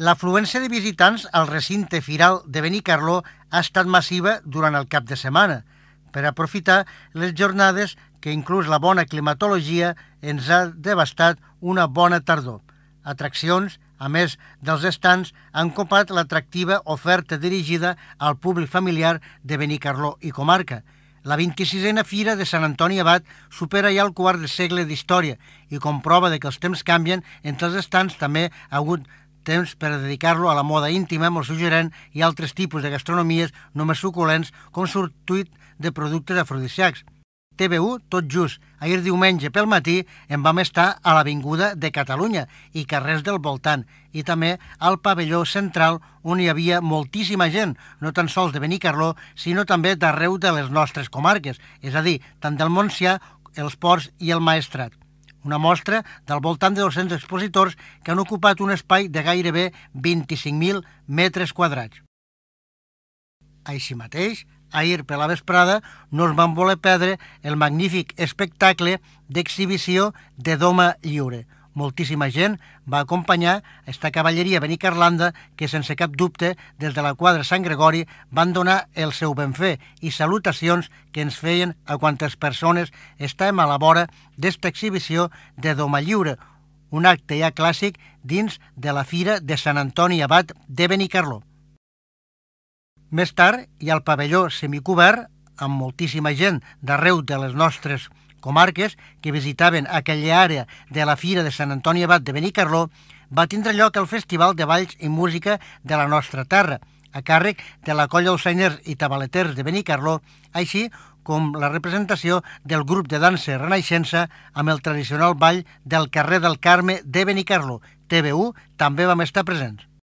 L'afluència de visitants al recinte firal de Benicarló ha estat massiva durant el cap de setmana, per aprofitar les jornades que inclús la bona climatologia ens ha devastat una bona tardor. Atraccions, a més dels estants, han copat l'atractiva oferta dirigida al públic familiar de Benicarló i comarca. La 26a Fira de Sant Antoni Abat supera ja el quart de segle d'història i comprova de que els temps canvien entre els estants també ha hagut temps per dedicar-lo a la moda íntima molt el i altres tipus de gastronomies no suculents com sortuit de productes afrodisiacs. TV1, tot just, ahir diumenge pel matí, en vam estar a l'Avinguda de Catalunya i carrers del voltant, i també al pavelló central on hi havia moltíssima gent, no tan sols de Benicarló, sinó també d'arreu de les nostres comarques, és a dir, tant del Montsià, els Ports i el Maestrat una mostra del voltant de 200 expositors que han ocupat un espai de gairebé 25.000 metres quadrats. Així mateix, ahir per la vesprada no es van voler perdre el magnífic espectacle d'exhibició de Doma Lliure, moltíssima gent va acompanyar esta cavalleria benicarlanda que, sense cap dubte, des de la quadra Sant Gregori van donar el seu benfer i salutacions que ens feien a quantes persones estàvem a la vora d'esta exhibició de Doma Lliure, un acte ja clàssic dins de la Fira de Sant Antoni Abat de Benicarló. Més tard, i al pavelló semicobert, amb moltíssima gent d'arreu de les nostres comunitats comarques que visitaven aquella àrea de la Fira de Sant Antoni Abat de Benicarló, va tindre lloc el Festival de Balls i Música de la nostra terra, a càrrec de la colla Oceaners i Tabaleters de Benicarló, així com la representació del grup de dansa Renaixença amb el tradicional ball del carrer del Carme de Benicarló. TV1 també vam estar presents.